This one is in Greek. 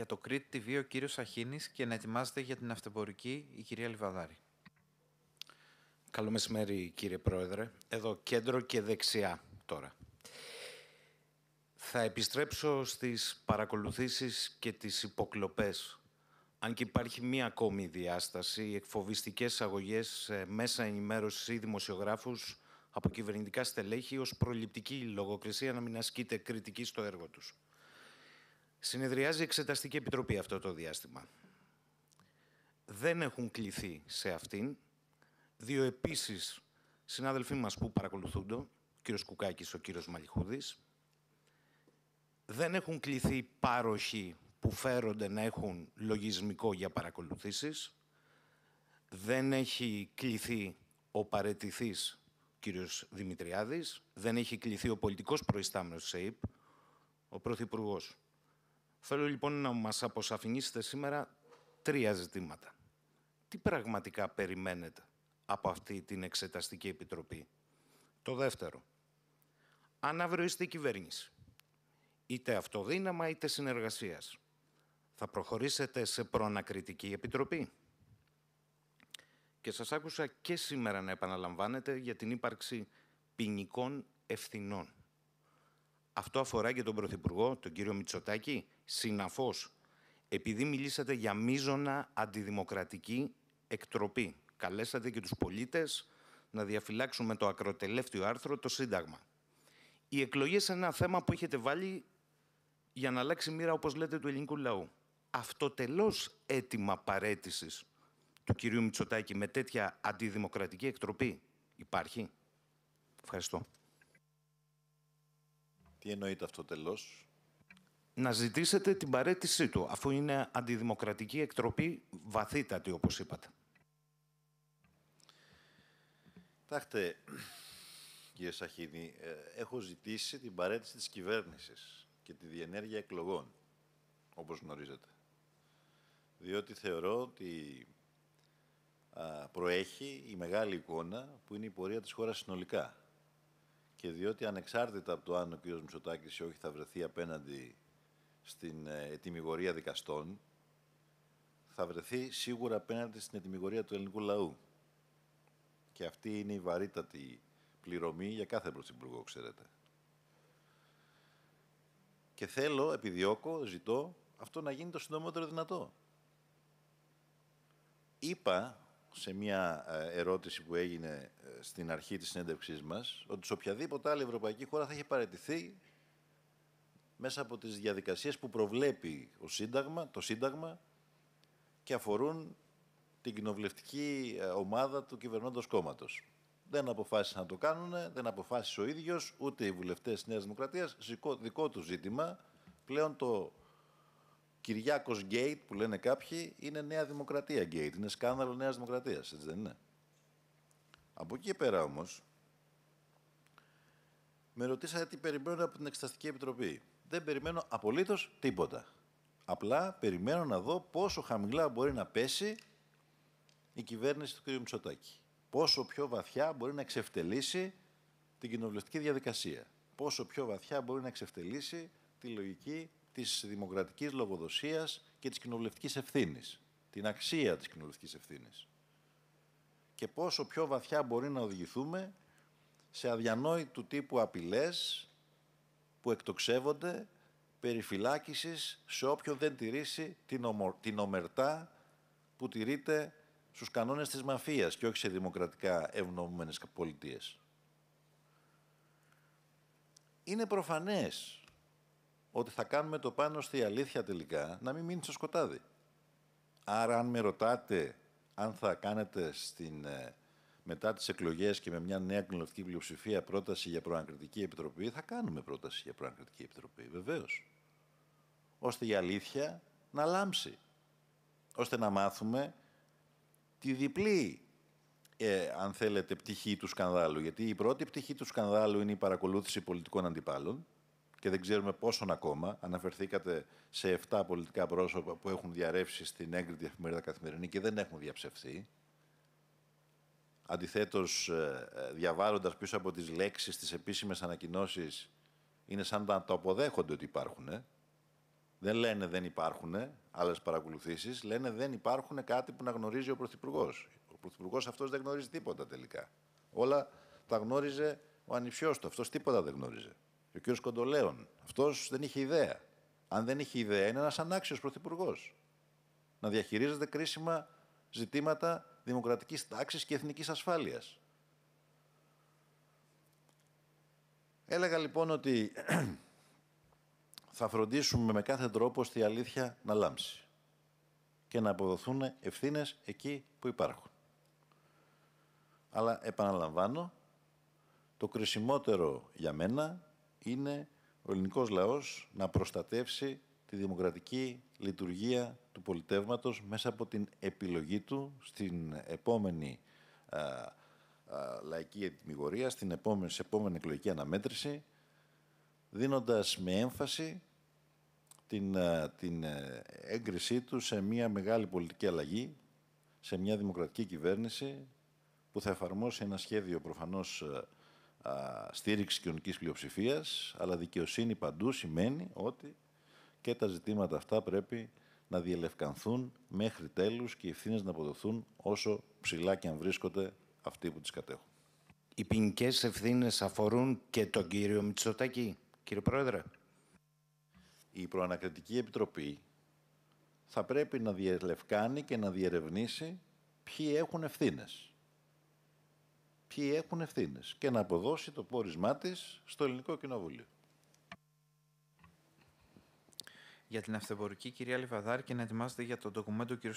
για το Crete TV ο κύριος Αχίνης και να ετοιμάζεται για την αυτεμπορική η κυρία Λιβαδάρη. Καλό μεσημέρι κύριε Πρόεδρε. Εδώ κέντρο και δεξιά τώρα. Θα επιστρέψω στις παρακολουθήσεις και τις υποκλοπές. Αν και υπάρχει μία ακόμη διάσταση, οι εκφοβιστικές αγωγές ε, μέσα ενημέρωσης ή δημοσιογράφους από κυβερνητικά στελέχη ως προληπτική λογοκρισία να μην ασκείται κριτική στο έργο τους. Συνεδριάζει η Εξεταστική Επιτροπή αυτό το διάστημα. Δεν έχουν κληθεί σε αυτήν δύο επίσης συνάδελφοί μας που παρακολουθούνται, ο κύριος Κουκάκης, ο κύριος Μαλιχούδης. Δεν έχουν κληθεί πάροχοι που φέρονται να έχουν λογισμικό για παρακολουθήσεις. Δεν έχει κληθεί ο παρετηθής κύριος Δημητριάδης. Δεν έχει κληθεί ο πολιτικός προϊστάμενος της ο Πρωθυπουργός. Θέλω λοιπόν να μας αποσαφηνίσετε σήμερα τρία ζητήματα. Τι πραγματικά περιμένετε από αυτή την Εξεταστική Επιτροπή. Το δεύτερο. Αν αύριο είστε η κυβέρνηση, είτε αυτοδύναμα είτε συνεργασίας, θα προχωρήσετε σε προανακριτική επιτροπή. Και σας άκουσα και σήμερα να επαναλαμβάνετε για την ύπαρξη ποινικών ευθυνών. Αυτό αφορά και τον Πρωθυπουργό, τον κύριο Μητσοτάκη, συναφώς, επειδή μιλήσατε για μείζωνα αντιδημοκρατική εκτροπή. Καλέσατε και τους πολίτες να διαφυλάξουν με το ακροτελεύτιο άρθρο το Σύνταγμα. Οι εκλογές είναι ένα θέμα που έχετε βάλει για να αλλάξει μοίρα, όπως λέτε, του ελληνικού λαού. τελώς αίτημα παρέτησης του κυρίου Μητσοτάκη με τέτοια αντιδημοκρατική εκτροπή υπάρχει. Ευχαριστώ. Τι εννοείται αυτό τελώς. Να ζητήσετε την παρέτησή του, αφού είναι αντιδημοκρατική εκτροπή βαθύτατη, όπως είπατε. Κοιτάξτε, κύριε Σαχίδη, ε, έχω ζητήσει την παρέτηση της κυβέρνησης και τη διενέργεια εκλογών, όπως γνωρίζετε. Διότι θεωρώ ότι προέχει η μεγάλη εικόνα που είναι η πορεία της χώρας συνολικά και διότι ανεξάρτητα από το αν ο κ. Μητσοτάκης ή όχι θα βρεθεί απέναντι στην ε, ετοιμιγορία δικαστών, θα βρεθεί σίγουρα απέναντι στην ετοιμιγορία του ελληνικού λαού. Και αυτή είναι η βαρύτατη πληρωμή για κάθε πρωθυπουργό, ξέρετε. Και θέλω, επιδιώκω, ζητώ, αυτό να γίνει το συντομότερο δυνατό. Είπα σε μια ε, ερώτηση που έγινε ε, στην αρχή της συνέντευξής μας, ότι σε οποιαδήποτε άλλη ευρωπαϊκή χώρα θα είχε παραιτηθεί μέσα από τις διαδικασίες που προβλέπει ο σύνταγμα, το Σύνταγμα και αφορούν την κοινοβουλευτική ε, ομάδα του κυβερνώντος κόμματος. Δεν αποφάσισαν να το κάνουν, δεν αποφάσισε ο ίδιος, ούτε οι βουλευτές της Νέας Δημοκρατίας. Δικό τους ζήτημα πλέον το Κυριάκος Γκέιτ που λένε κάποιοι είναι Νέα Δημοκρατία Γκέιτ. Είναι σκάνδαλο Νέας Δημοκρατίας, έτσι δεν είναι. Από εκεί πέρα όμως, με ρωτήσατε τι περιμένω από την Εξεταστική Επιτροπή. Δεν περιμένω απολύτως τίποτα. Απλά περιμένω να δω πόσο χαμηλά μπορεί να πέσει η κυβέρνηση του κ. Μητσοτάκη. Πόσο πιο βαθιά μπορεί να εξευτελίσει την κοινοβουλευτική διαδικασία. Πόσο πιο βαθιά μπορεί να εξευτελίσει τη λογική της δημοκρατικής λογοδοσίας και της κοινοβουλευτικής ευθύνης. Την αξία της κοινοβουλευτικής ευθύνης. Και πόσο πιο βαθιά μπορεί να οδηγηθούμε σε αδιανόητου τύπου απειλές που εκτοξεύονται περιφυλάκησης σε όποιον δεν τηρήσει την, την ομερτά που τηρείται στους κανόνες της μαφίας και όχι σε δημοκρατικά ευνομούμενες πολιτείες. Είναι προφανές ότι θα κάνουμε το πάνω στη αλήθεια τελικά να μην μείνει στο σκοτάδι. Άρα αν με ρωτάτε αν θα κάνετε στην, ε, μετά τις εκλογές και με μια νέα κοινωνική πλειοψηφία πρόταση για προανακριτική επιτροπή, θα κάνουμε πρόταση για προανακριτική επιτροπή, βεβαίως. Ώστε η αλήθεια να λάμψει. Ώστε να μάθουμε τη διπλή, ε, αν θέλετε, πτυχή του σκανδάλου. Γιατί η πρώτη πτυχή του σκανδάλου είναι η παρακολούθηση πολιτικών αντιπάλων, και δεν ξέρουμε πόσων ακόμα. Αναφερθήκατε σε 7 πολιτικά πρόσωπα που έχουν διαρρεύσει στην έγκριτη εφημερίδα καθημερινή και δεν έχουν διαψευθεί. Αντιθέτως, ε, ε, διαβάλλοντας πίσω από τις λέξεις τις επίσημες ανακοινώσεις είναι σαν να το αποδέχονται ότι υπάρχουν. Δεν λένε δεν υπάρχουν άλλες παρακολουθήσεις, λένε δεν υπάρχουν κάτι που να γνωρίζει ο Πρωθυπουργός. Ο Πρωθυπουργός αυτός δεν γνωρίζει τίποτα τελικά. Όλα τα γνώριζε ο ανιψιός του, αυτός τίποτα δεν γνώριζε ο κ. Κοντολέων. Αυτός δεν είχε ιδέα. Αν δεν είχε ιδέα, είναι ένας ανάξιος πρωθυπουργός. Να διαχειρίζεται κρίσιμα ζητήματα δημοκρατικής τάξης και εθνικής ασφάλειας. Έλεγα λοιπόν ότι θα φροντίσουμε με κάθε τρόπο στη αλήθεια να λάμψει και να αποδοθούν ευθύνες εκεί που υπάρχουν. Αλλά επαναλαμβάνω, το κρισιμότερο για μένα είναι ο ελληνικός λαός να προστατεύσει τη δημοκρατική λειτουργία του πολιτεύματος μέσα από την επιλογή του στην επόμενη λαϊκή ετοιμιγωρία, στην επόμενη, σε εκλογική αναμέτρηση, δίνοντας με έμφαση την, την ε, έγκρισή του σε μια μεγάλη πολιτική αλλαγή, σε μια δημοκρατική κυβέρνηση που θα εφαρμόσει ένα σχέδιο προφανώς α, στήριξη κοινωνικής πλειοψηφίας, αλλά δικαιοσύνη παντού σημαίνει ότι και τα ζητήματα αυτά πρέπει να διελευκανθούν μέχρι τέλους και οι ευθύνες να αποδοθούν όσο ψηλά και αν βρίσκονται αυτοί που τις κατέχουν. Οι ποινικές ευθύνες αφορούν και τον κύριο Μητσοτάκη, κύριε Πρόεδρε. Η Προανακριτική Επιτροπή θα πρέπει να διελευκάνει και να διερευνήσει ποιοι έχουν ευθύνες ποιοι έχουν ευθύνες και να αποδώσει το πόρισμά της στο Ελληνικό Κοινοβούλιο. Για την αυτεμπορική κυρία Λιβαδάρη και να ετοιμάζεται για το ντοκουμέντο κ.